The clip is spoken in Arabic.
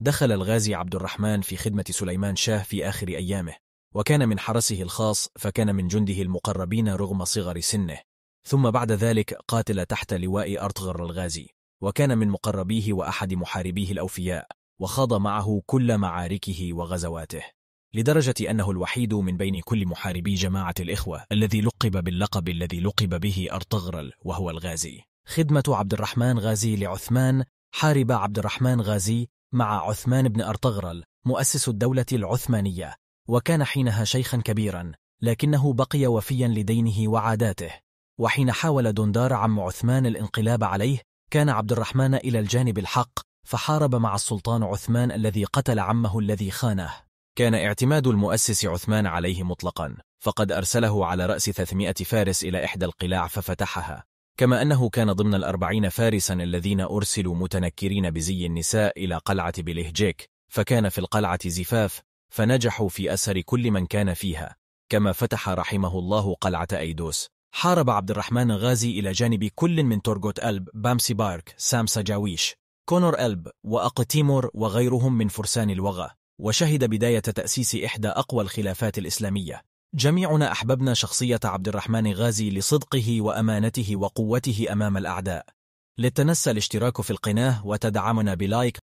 دخل الغازي عبد الرحمن في خدمة سليمان شاه في آخر أيامه وكان من حرسه الخاص فكان من جنده المقربين رغم صغر سنه ثم بعد ذلك قاتل تحت لواء أرطغرل الغازي وكان من مقربيه وأحد محاربيه الأوفياء وخاض معه كل معاركه وغزواته لدرجة أنه الوحيد من بين كل محاربي جماعة الإخوة الذي لقب باللقب الذي لقب به أرطغرل وهو الغازي خدمة عبد الرحمن غازي لعثمان حارب عبد الرحمن غازي مع عثمان بن أرطغرل مؤسس الدولة العثمانية وكان حينها شيخا كبيرا لكنه بقي وفيا لدينه وعاداته وحين حاول دندار عم عثمان الانقلاب عليه كان عبد الرحمن إلى الجانب الحق فحارب مع السلطان عثمان الذي قتل عمه الذي خانه كان اعتماد المؤسس عثمان عليه مطلقا فقد أرسله على رأس 300 فارس إلى إحدى القلاع ففتحها كما أنه كان ضمن الأربعين فارسا الذين أرسلوا متنكرين بزي النساء إلى قلعة بلهجيك فكان في القلعة زفاف فنجحوا في أسر كل من كان فيها كما فتح رحمه الله قلعة أيدوس حارب عبد الرحمن غازي إلى جانب كل من تورغوت ألب بامسي بارك سامسا جاويش كونور ألب وأقتيمور وغيرهم من فرسان الوغى وشهد بداية تأسيس إحدى أقوى الخلافات الإسلامية جميعنا أحببنا شخصية عبد الرحمن غازي لصدقه وأمانته وقوته أمام الأعداء. للتنسى الاشتراك في القناة وتدعمنا بلايك